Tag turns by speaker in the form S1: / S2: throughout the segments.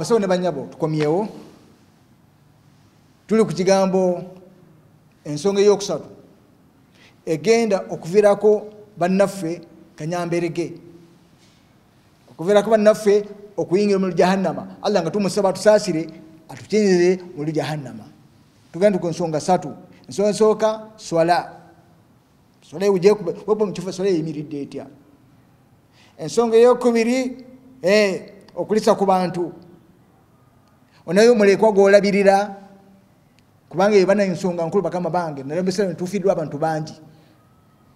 S1: abasawo ne banyabo tukomyewo tuli ku kigambo ensonga eyokusatu egenda okuviraku bannaffe kanyamberege okuviraku bannaffe okuyingira omuli jahannama allah nga tumusaba atusaasire atukinyize muli jahannama tugenda ku ensonga satu ensonga esooka swala swala ewujekuwepa mukifo swala eyimiridde etya ensonga eyokubiri eh, okulisa ku bantu onayo mulekwa golabirira kubanga ebana ensonga nkulu bakama bange nayo mbesera ntufidwa abantu bangi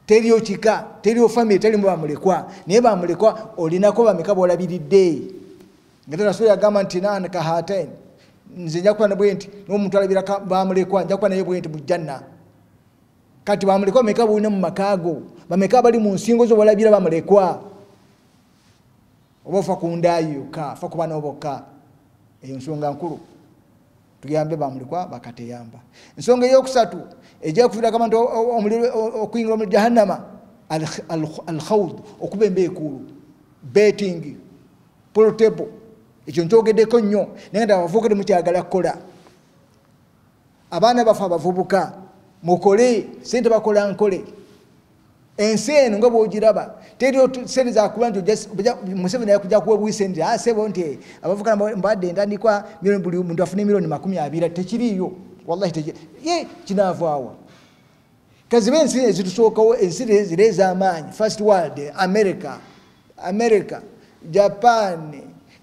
S1: teriyo kika teriyo famiry talimu bamulekwa naye bamulekwa olinako bameka bolabiridde nga tanasula yagamba nti nan kahatain nze njakuba nabwe nti nomuntu alabira bamulekwa njakuba naye bwe nti mujjanna kati bamulekwa bameka bolina mumakaago bameka bali mu nsingo zobalabira bamulekwa oba ofa kundayo yokka fa kubanaobokka ensonga nkulu tuyambe bamulikwa bakateyamba ensonga eyokusatu ejakuviraama nti okuyingira omuli jahannama alhaud okuba emba ekulu beting protable ekyo nkyogeddeko nnyo naye nti abavubuka temukyagala kukola abaana bafe abavubuka mukole sente bakola nkole ensi eno nga bwogiraba teri otusente zakuba nti museveni ayakuja kuwebwisa nti asebo ah, nti abavuka mbadde entandikwa buli muntu afune emirioni makumi abiri tekiriiyo wallahi ye kinavaawa kazibe ensi ezitusookawo ensi zireeza amaanyi first world america america japan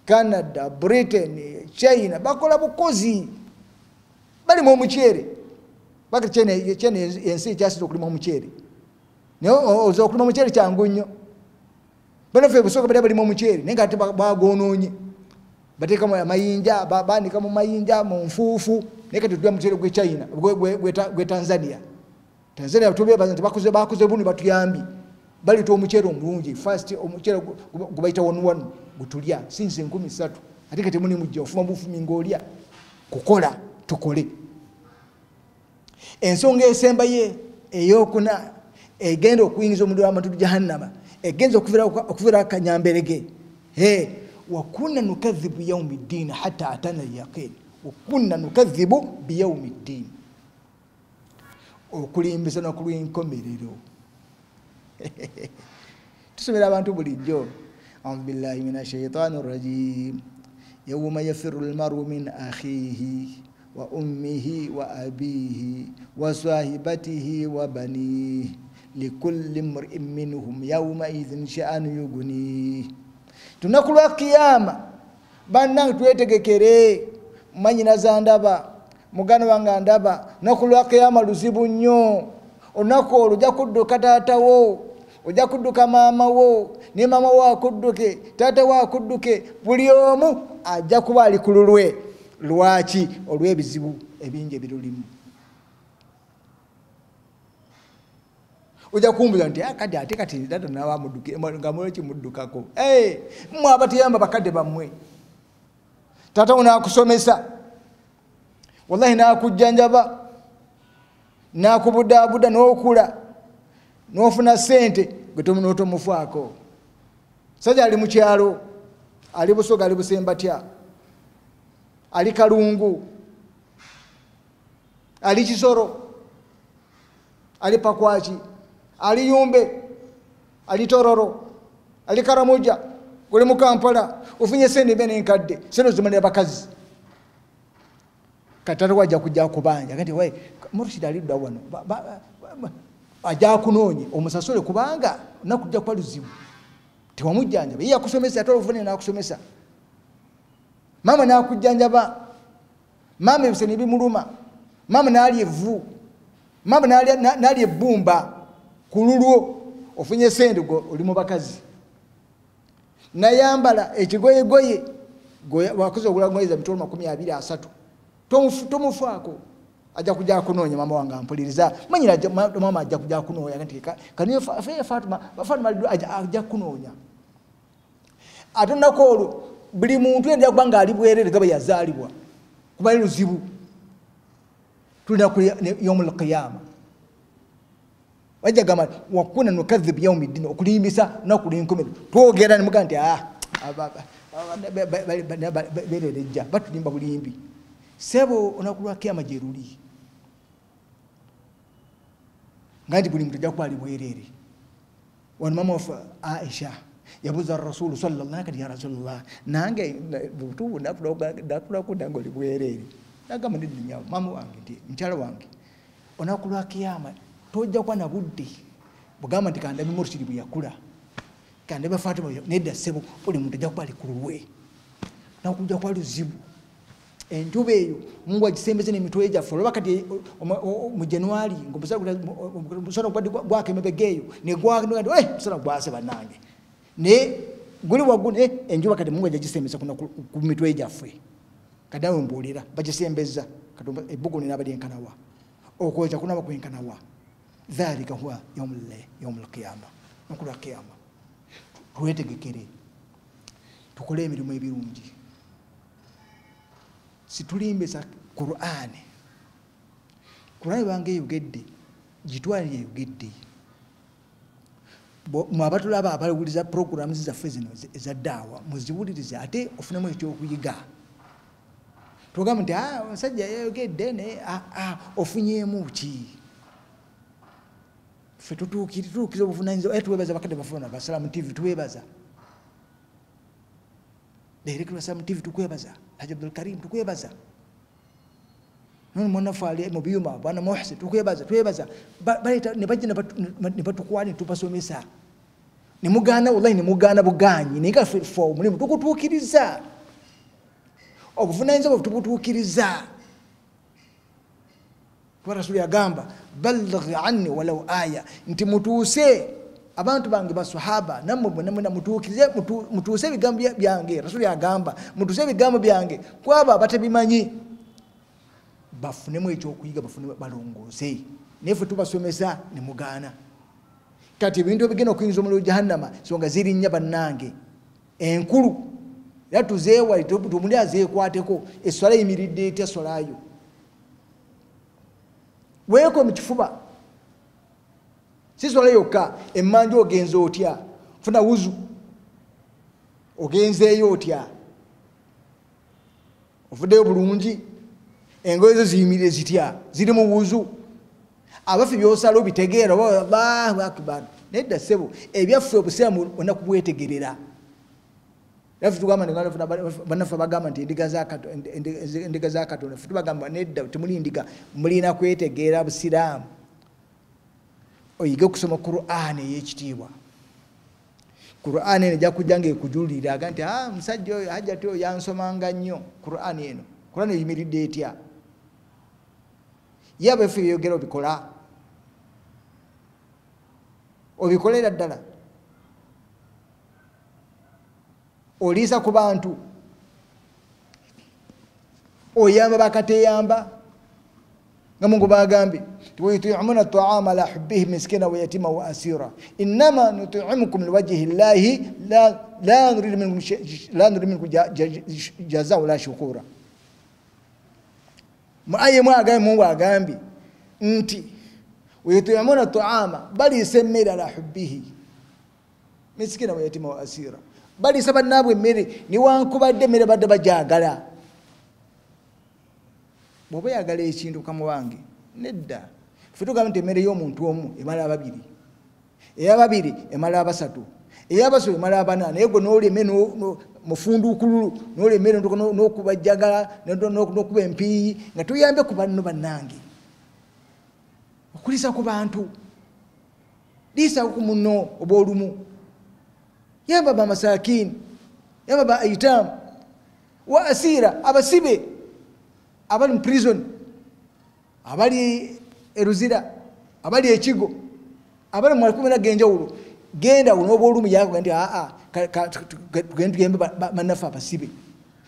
S1: canada britain china bakola bukozi balimu omuceere bakati china ensi ekyasiza okulima omuceere naye oza oh, okulima oh, omuceere kyangu nnyo banafe busooka bada balima omuceere naye nga ate bagononye batekamu amayinja bandikamu mayinja mu nfuufu naye kati tuddwa muceere gwe china gwe tanzania tanzania tbakuze buni batuyambi baleta omuceere omulungi fast omuceere gubaita wanuwanu gutulya sinsi 13 ate nga temunimujja ofuma bufumi ngaolya kukola tukole ensonga esembaye eyokuna egenda okuyingiza omuliro amatubi jahannama egenza okuvira kanyamberege he wakuna nukadhibu yaumi ddiini hatta atana yaqin wakuna nukadhibu biyaumi ddiini okulimbiza nokulwenkomerero tusomera abantu bulijjo audu billahi min ashaitani rajim yauma yafiru lmaru min akhihi wa ummihi wa abihi wa sahibatihi wa banihi likulli mriin minhum yaumaidhin shaanu yuguni tunaku lwa kiyama bannange twetegekere manyinaza ndaba mugano wange ndaba naku lwa kiyama luzibu nnyo olunaku olwo ojja kudduka taatawo ojja kudduka maamawo ne maamawo akudduke taatawo akudduke buli omu ajja kuba ali ku lulwe lwaki olw'ebizibu ebingi ebirulimu ojja kumbuza nti akadde ah, ate kati data nga mulki muddukako mmwe abatuyamba bakadde bammwe tata onaakusomesa wallahi naakujjanjaba naakubudaabuda n'okula n'ofuna sente gwetomunotomufaako sajja ali mukyalo ali busoga ali busembatya ali kalungu ali kisoro ali pakwaki ali yumbe ali tororo ali karamuja guli mukampala ofunye sendebe nenkadde sene zimanira bakazi katare wajja kujja kubanja kati wai murushid alidda wano ajja kunonye omusasole kubanga nakujja kuba luzibu tewamujjanjaba iye akusomesa ate olufunire nakusomesa maama nakujjanjaba maama ebisenebimuluma maama nalya evvu maama nalya ebbumba na, ku lulwo ofunye sente oli mubakazi nayambala ekigoyegoye wakoze okulagoyeza mitolo makumi abiri asatu tomufaako ajja kuja akunoonya mama wange ampuliriza manyiramama ajja kuja akunoonya kanfatuma ajja kunoonya ate nako olwo buli muntu endya kuba nga ali bwerere gaba yazaalibwa kuba ni luzibu tulinaku yomulkiyama wajja gamba wakuna nukadhib yaumi ddini okulimbisa nokulinkumira twogera nemugaa nti ah, bererejja batulimba bulimbi sebo onakulwako ama jeruli nga nti buli muntu ajja kwali bwerere wano mama wafe aisha yabuza rasulu salllahti ya rasulllah nange butubu nakulako nange oli bwerere nagamba nedinyamama wange nti mukyala wange onakulwakoama tojja kuba na budde bugamba nti kandabe murukiri bwe yakula kandabe fatima nedda ssebo buli muntu ajja kuba ali ku lulwe nakujja kuba luzibu entuba eyo mungu agisembeze nemitwe gyaffe olwoba kati eh, mu januari ngaomusana gwakemebega eyo negwaa eh, musana gwase bannange naye guli waggu naye eh, enjuba kati mungu ajagisembeza ku mitwe gyaffe kadi awe mbuulira bagisembeza ebugunenaabalyenkanawa okwoza kunaba kwenkanawa ذلك هو يوم اللي. يوم القيامة نقول القيامة تويتك كيري تقولي مريم يبيرونجي ستولي مبسا قرآن قرآن بانجي يوجد جتوار يوجد mwabatu laba abawuliza programs zaffe zino ezaddaawa muziwulirize ate ofunamu ekyokuyiga tugamba nti ah, omusajja yayogedde ne ofunyeemu ki ffe tutuukire tutuukiza obuvunanyiza era eh, tuwebaza bakadde bafuna ba basalamu tv tuwebaza director wa salamu tv tukwebaza haji abdul karim tukwebaza none mwanafu ali mu eh, byuma bwana muhsi tukwebaza twebaza baleeta ne bajja ne batukwana ne tubasomesa ne mugaana wallahi ne mugaana bugaanyi naye kaffe omulimu tukutuukiriza obuvunanyiza bwe warasulu yagamba balig anni walau aya nti mutuuse abantu bange basahaba namwe bwenamwenamutuuse ebigambo byange rasulu yagamba mutuuse ebigambo byange kwaba batebimanyi bafunemu ekyokuyiga bafune balongoose nayefe tubasomesa nemugaana kati ebintu ebigenda okuyingiza omuliro jahannama songa ziri nnya bannange enkulu era tuzeewali tomuli azeekwateko eswala eyimiridde etya swalayo weeko mukifuba sisola yokka emanja ogenza otya funa wuzu ogenzeeyo otya ofuddeyo bulungi engoye zo ziyimirire zitya ziri mu wuzu abaffe byosala obitegeera obaaakibar nedda ssebo ebyaffe obuseamu onakubwetegerera nafetugamba banafe bagamba nti endiga zakatonda fetubagamba nedda temuli ndiga mulina kwetegeera busiraamu oyige okusoma quran eyekitiibwa quran eno jakujja ngaekujuliraga nti ah, musajja oyo hajat oyo yansomanga nnyo quran eno quran eyimiridde etya ye abaefe byoyogera obikola obikolera ddala oliisa ku bantu oyamba bakateyamba nga mungu bagambye wayutimuna taama ala hubihi miskina wayatima wa asira inama nutimukum liwajhi llahi la nuridu minkum jaza wala shukura muaye mwagambye mungu agambye nti wayutimuna taama baliisa emmere ala hubihi miskina wayatima wa asira balisa banaabwe emmere niwankubadde emmere badde bajagala bwoba oyagala ekintu kamu bange nedda fe tugamba nti emmere y'omuntu omu emala ababiri eyababiri emala abasatu eyabasatu emala abana naye gwe nolieme mufundukululu nolemere nokubajagala nokuba empiiyi nga tuyambe ku banno bannange okulisa ku bantu liisaku ku muno obaolumu ya baba masakin ya baba aitam wa asira abasibe abali muprison abali eruzira abali ekigo abali mumakumira genjawulo genda unoba olumu yako ganti aa tugende tuyembe manafu abasibe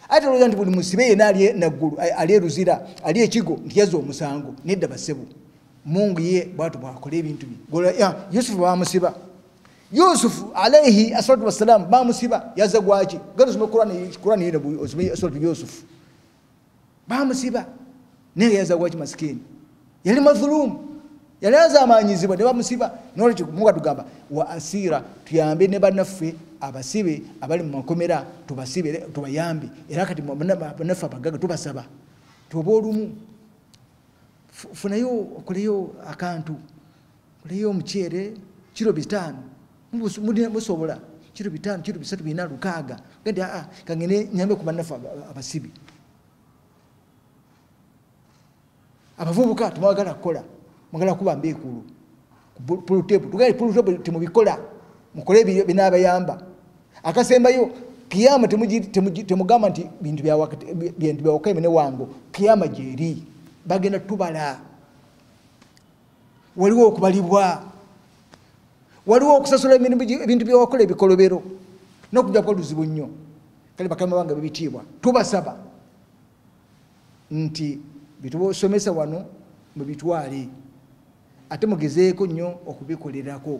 S1: ate lwoza nti buli musibe yena ali naggulu ali eruzira ali ekigo nti yaza omusango nedda basebu mungu ye bwatu bwakola ebintu bi yusufu bamusiba yusufu alaihi asalatu wasalam bamusiba yazagwaki gaosomaosomayusufu bamusiba naye yazagwaki masikini yali mahulumu yali azamanyizibwa nebamusiba nolwekimukatugamba waasira tuyambe ne banaffe abasibe abali mumakomera tubasibe tubayambe era kati banaffe abagaga tubasaba tuba olumu funayo okoleyo akantu okoleyo omucyere kiro bitaano musobola kiro bitaano kiro bisatu bina lukaaga gadi aa kagene nyambe kubanafu abasibi abavubuka tumwagala kukola mwagala kuba mbekulu pulutebu tugali pulutebu temubikola mukole binabayamba akasembayo kiyama temugamba nti bintu byawakaime ne wango kiyama gyeri bagenda tubala waliwo okubalibwa waliwo okusasula ebintu byewakola ebikolobero nokuja kuba luzibu nnyo kale bakama banga bebitiibwa tubasaba nti bitusomesa wano mubitwale ate mugezeeko nnyo okubikolerako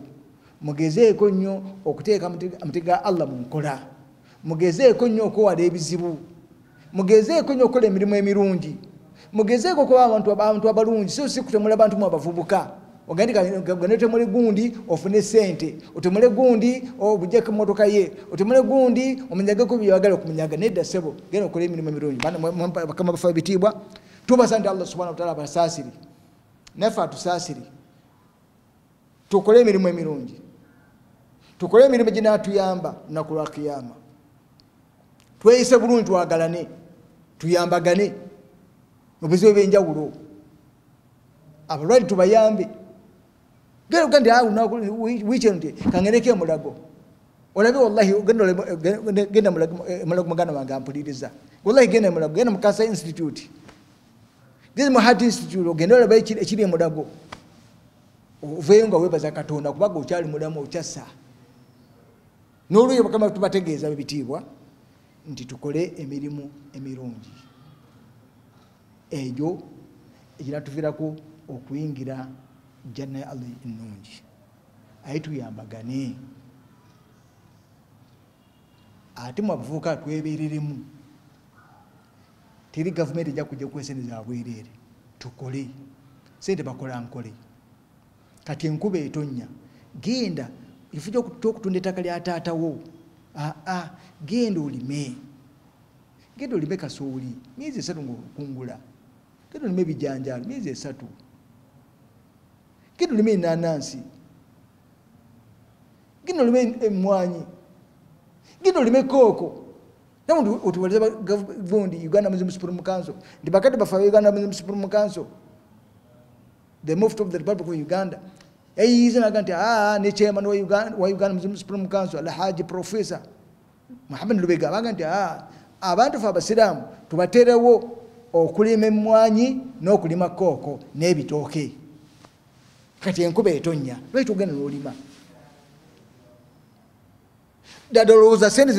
S1: mugezeeko nnyo okuteeka amateeka ga allah mu nkola mugezeeko nnyo okuwala ebizibu mugezeeko nnyo okukola emirimu emirungi mugezeeko okuba abantu abalungi so si kutemula bantu mu abavubuka ogandiaotemule gundi ofune sente otemule gundi obujeko emotoka ye otemule gundi omunyageko byewagala okumunyaga nedda sebo genda okola emirimu emirungi bakama bafa bitiibwa tubasa nti allah subhana wataala basaasiri naffe atusaasiri tukole emirimu emirungi tukole emirimu ginatuyamba lunaku lwa kiyama tweyise bulungi twagalane tuyambagane mu bizibu byenjawulo abalwali tubayambe erugandiwikyenti kaŋerekee mulago olabe wallahi genda mulago magana wange ampuliriza wallahi genda mulago genda mukasa institute gezi muhat institute ogende olaba ekiri mulago ovayo nga webaza katonda kubaga okyali mulamu okyasa noluyo bakama tubategeeza bitiibwa nti tukole emirimu emirungi egyo ekinatuviraku okuyingira janna ya allah enungi aye tuyambagane ate mwabuvubuka twebereremu teri gavumenti ejja kujja kuwa sente zabwerere tukole sente bakola nkole kati enkuba etonnya genda ifuja okutunda ettaka lya taatawo aa genda olime genda olime kasooli myezi esatu ngaokungula genda olime ebijanjaalo myezi esatu gino lima enanansi gino lima emwanyi eh, gino lima ekooko namuntu otubaliza gundi uganda supreme council ndi bakati bafayo uganda supreme council the moved of the republic of uganda eyiize eh, naga nti aa ah, ne chairman wa uganda, wa uganda supreme council alhaji professor muhammad lubega baga nti aa ah, abantu fe abasiraamu tubateerewo okulima emmwanyi n'okulima kooko n'ebitooke kati enkuba etonya lwaki tugenda nolima dadalowooza sente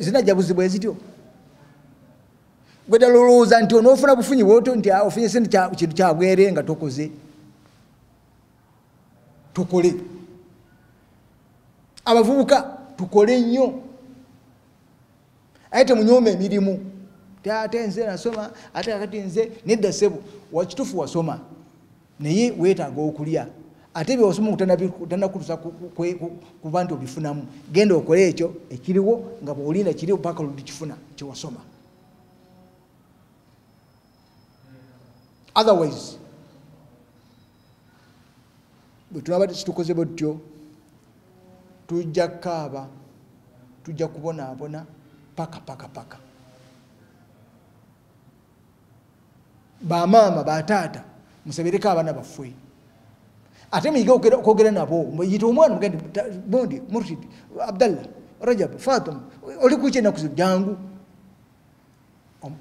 S1: zina jabuzibwa ezityo gwedalolowooza nti onofuna bufunyi bwoto nti ah, ofunye sente kintu kyabwere nga tokoze tukole abavubuka tukole nnyo aye temunyuma emirimu tate nze nasoma ate akati nze nedda sebu wakitufu wasoma naye wetaaga okulya ate byosoma okutanakutusa ku bantu obifunamu genda okole ekyo ekiriwo nga bwolinda kiriwo paka lundi kifuna kyewasoma otherwise bwetunaba situkoze bwetutyo tujja kukaaba tujja kubonaabona paka paka paka bamaama bataata musebereko abaana baffe ate muyige okwogera nabo yita omwana mugende bundi murshid abdallah rajab fatum olikuki enaku jangu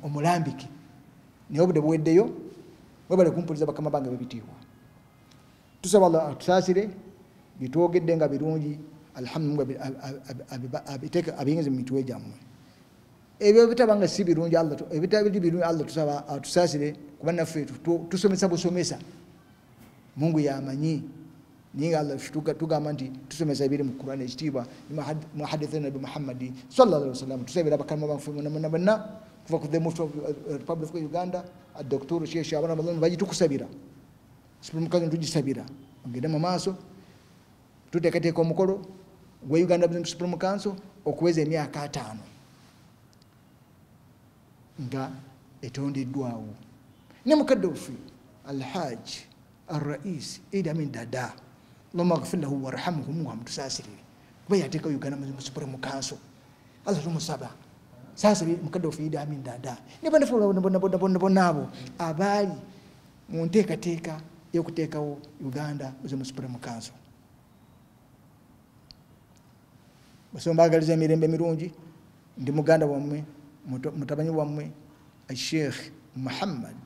S1: omulambike naye obude buweddeyo webale kumpuliza bakama bange bebitiibwa tusaba allah atusaasire bitwogedde nga birungi alhamdulilah abiyingize mumitwe gyammwe ebyo eh, bitabanga si birungi ebitabiri birungi allah atusaasire kuba naffe tusomesa busomesa mungu yamanyi ninga allah shituka tugamba nti tusomesa ebiri mu quran ekitiibwa muhadithe nabi muhammadi sallallahu alaihi wasallam tusebera abakalima banffe bonabona bonna kuva ku the mufti of uh, republic of uganda adoktor sheshi abana bazana bagitukusabira simukazi tugisabira ogende mu maaso tuteekateeka omukolo gwe uganda business supreme council okuweza emyaka ataano nga etondeddwawo ne mukadde waffe alhaji arrais eh, ida min dada lama gfir lahu warhamhu mungu amutusasirire kuba yateeka uganda musupreme council allah tumusaba sasa mukadde waffe ida min dada ne bannaffe abo abaali y'okuteekawo uganda ze mu supreme council basomba emirembe emirungi ndi muganda wamwe mutabanyi wamwe sheekh muhammad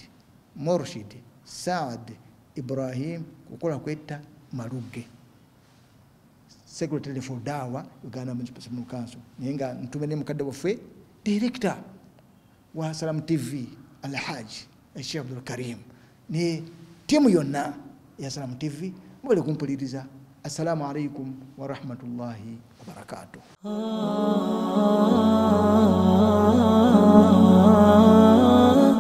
S1: murshid saad ibrahim kukola kweta maruge secretary for dawa uganda municipal council naye ntume ne mukadde waffe director wa salam tv alhaji sheikh abdul karim ni timu yonna ya salam tv mubale kumpuliriza assalamu alaikum warahmatullahi wabarakatuh ah,